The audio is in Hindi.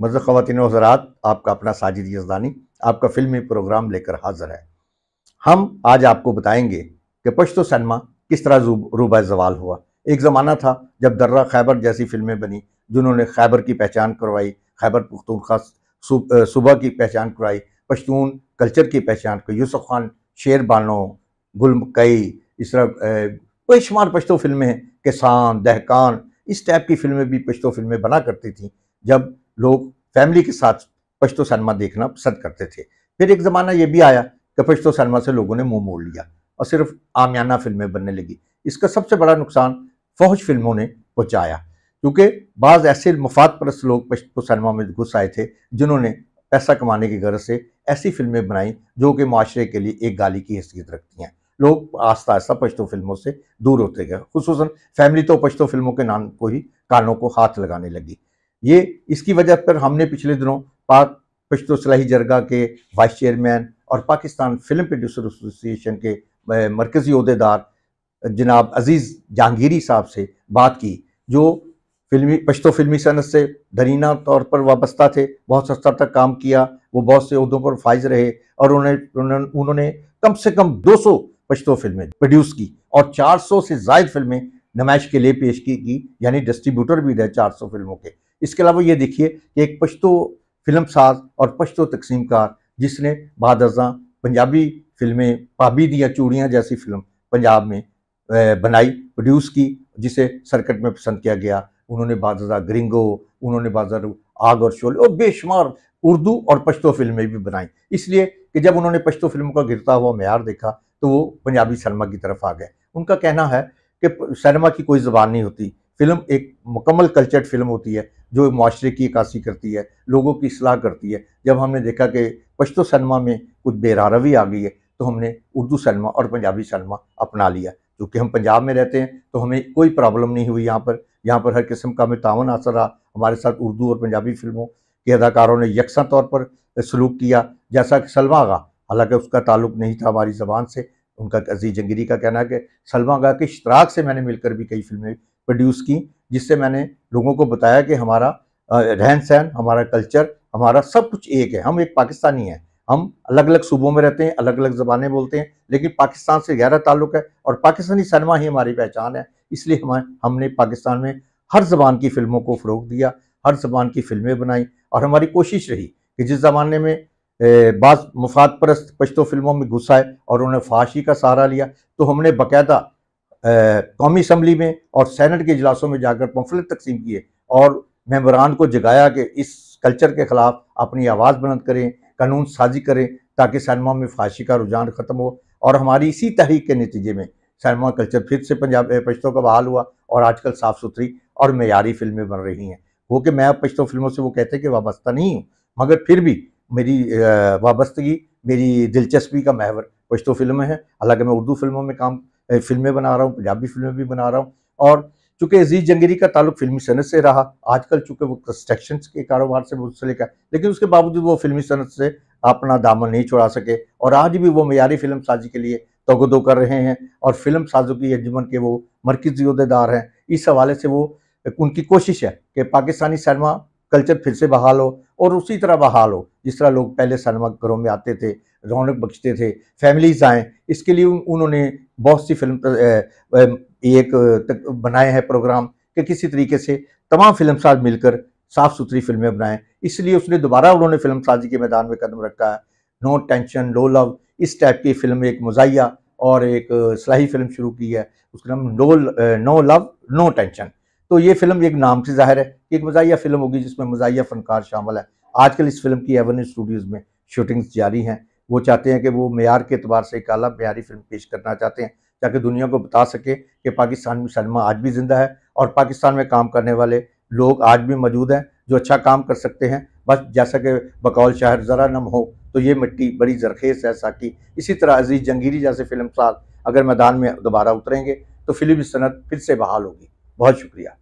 मज़र ख़वान हजरात आपका अपना साजिद यजदानी आपका फिल्मी प्रोग्राम लेकर हाजिर है हम आज आपको बताएंगे कि पश्तो सनमा किस तरह रूबा जवाल हुआ एक ज़माना था जब दर्रा खैबर जैसी फिल्में बनी जिन्होंने खैबर की पहचान करवाई खैबर पुख्तनखा सुबह की पहचान करवाई पश्तून कल्चर की पहचान को यूसुफ खान शेर बानो गुल कई इस तरह बेशुमार पश्तो फिल्में हैं किसान दहकान इस टाइप की फिल्में भी पश्तो फिल्में बना करती थी जब लोग फैमिली के साथ पश्तो सनमा देखना पसंद करते थे फिर एक ज़माना ये भी आया कि पश्तो सनमा से लोगों ने मुंह मोड़ लिया और सिर्फ आमियाना फिल्में बनने लगी इसका सबसे बड़ा नुकसान फौज फिल्मों ने पहुँचाया क्योंकि बाज़ ऐसे मफाद परस्त लोग पश्तो सनमा में घुस आए थे जिन्होंने पैसा कमाने की गरज से ऐसी फिल्में बनाई जो कि माशरे के लिए एक गाली की हैसियत रखती हैं लोग आस्ता आस्ता पश्तो फिल्मों से दूर होते गए खसूस फैमिली तो पश्तो फिल्मों के नाम को ही कानों को हाथ लगाने लगी ये इसकी वजह पर हमने पिछले दिनों पाक पश्तो सलाही जरगा के वाइस चेयरमैन और पाकिस्तान फिल्म प्रोड्यूसर एसोसिएशन के मरकज़ी अहदेदार जनाब अजीज़ जहांगीरी साहब से बात की जो फिल्मी पश्तो फिल्मी सनत से धरीना तौर पर वाबस्ता थे बहुत सस्ता तक काम किया वो बहुत से उहदों पर फाइज रहे और उन्होंने उन्होंने कम से कम 200 पश्तो फिल्में प्रोड्यूस की और 400 से जायद फिल्में नमाइश के लिए पेश की यानी डिस्ट्रीब्यूटर भी रहे 400 फिल्मों के इसके अलावा ये देखिए एक पश्तो फिल्म साज और पश्तो तकसीमकार जिसने बाद पंजाबी फिल्में पाबी दिया चूड़ियाँ जैसी फिल्म पंजाब में बनाई प्रोड्यूस की जिसे सर्कट में पसंद किया गया उन्होंने बाजा ग्रिंगो उन्होंने बाजार आग और शोले और बेशुमार उर्दू और पश्तो फिल्में भी बनाई इसलिए कि जब उन्होंने पश्तो फिल्मों का गिरता हुआ मैार देखा तो वो पंजाबी सिनेमा की तरफ आ गए उनका कहना है कि सिनेमा की कोई ज़बान नहीं होती फिल्म एक मुकम्मल कल्चर्ड फिल्म होती है जो माशरे की इक्सी करती है लोगों की सलाह करती है जब हमने देखा कि पश्तो सनमा में कुछ बेरारवी आ गई है तो हमने उर्दू सनमा और पंजाबी सनमा अपना लिया क्योंकि हम पंजाब में रहते हैं तो हमें कोई प्रॉब्लम नहीं हुई यहाँ पर यहाँ पर हर किस्म का हमें तावन असर रहा हमारे साथ उर्दू और पंजाबी फिल्मों के अदाकारों ने यकसा तौर पर सलूक किया जैसा कि सलमा गा हालांकि उसका ताल्लुक नहीं था हमारी ज़बान से उनका अजीज जंगीरी का कहना है कि सलमा गा के इश्तराक से मैंने मिलकर भी कई फिल्में प्रोड्यूस की जिससे मैंने लोगों को बताया कि हमारा रहन सहन हमारा कल्चर हमारा सब कुछ एक है हम एक पाकिस्तानी हैं हम अलग अलग सूबों में रहते हैं अलग अलग ज़बानें बोलते हैं लेकिन पाकिस्तान से गहरा ताल्लुक है और पाकिस्तानी सिनेमा ही हमारी पहचान है इसलिए हम हमने पाकिस्तान में हर जबान की फिल्मों को फ़रोग दिया हर जबान की फिल्में बनाई और हमारी कोशिश रही कि जिस ज़माने में बाज़ मुफाद परस्त पश्तो फिल्मों में घुस आए और उन्होंने फाशी का सहारा लिया तो हमने बाकायदा कौमी असम्बली में और सैनट के इजलासों में जाकर पंफलेट तकसीम किए और मेम्बरान को जगाया कि इस कल्चर के ख़िलाफ़ अपनी आवाज़ बुलंद करें कानून साजी करें ताकि सैनमा में फाशी का रुझान ख़त्म हो और हमारी इसी तहरीक के नतीजे में सैनमा कल्चर फिर से पंजाब पश्तों का बहाल हुआ और आजकल साफ़ सुथरी और मैारी फिल्में बन रही हैं वो कि मैं पश्तों फिल्मों से वो कहते हैं कि वाबस्ता नहीं हूँ मगर फिर भी मेरी वाबस्तगी मेरी दिलचस्पी का महवर पश्तो फिल्म है हालांकि मैं उर्दू फिल्मों में काम फिल्में बना रहा हूँ पंजाबी फिल्में भी बना रहा हूँ और चूँकि अजीज जंगेरी का ताल्लुक फिल्मी सनत से रहा आजकल चूंकि वो कंस्ट्रक्शन के कारोबार से मुंसलिक है लेकिन उसके बावजूद वो फिल्मी सनत से अपना दामन नहीं छोड़ा सके और आज भी वो मैारी फिल्म साजी के लिए तोगदो कर रहे हैं और फिल्म साजों की अंजुमन के वो मरकजी अहदेदार हैं इस हवाले से वो उनकी कोशिश है कि पाकिस्तानी सरमा कल्चर फिर से बहाल हो और उसी तरह बहाल हो जिस तरह लोग पहले घरों में आते थे रौनक बख्शते थे फैमिलीज आएँ इसके लिए उन्होंने बहुत सी फिल्म एक बनाए हैं प्रोग्राम कि किसी तरीके से तमाम फिल्म साज मिलकर साफ़ सुथरी फिल्में बनाएं इसलिए उसने दोबारा उन्होंने फिल्म साजी के मैदान में कदम रखा है नो टेंशन नो लव इस टाइप की फिल्म एक मजाया और एक सलाही फिल्म शुरू की है उसका नाम no no love no tension तो ये फिल्म एक नाम से जाहिर है कि एक मजाया फिल्म होगी जिसमें मजाया फनकार शामिल है आजकल इस फिल्म की एवन स्टूडियोज़ में शूटिंग्स जारी हैं वो चाहते हैं कि वो मैार के अतबार से एक अला मैारी फिल्म पेश करना चाहते हैं ताकि दुनिया को बता सके कि पाकिस्तान में सलमा आज भी ज़िंदा है और पाकिस्तान में काम करने वाले लोग आज भी मौजूद हैं जो अच्छा काम कर सकते हैं बस जैसा कि बकौल शहर ज़रा नम हो तो ये मिट्टी बड़ी जरखेज़ है साकी इसी तरह अजीज़ जंगीरी जैसे फिल्म साल अगर मैदान में दोबारा उतरेंगे तो फिल्म सनत फिर से बहाल होगी बहुत शुक्रिया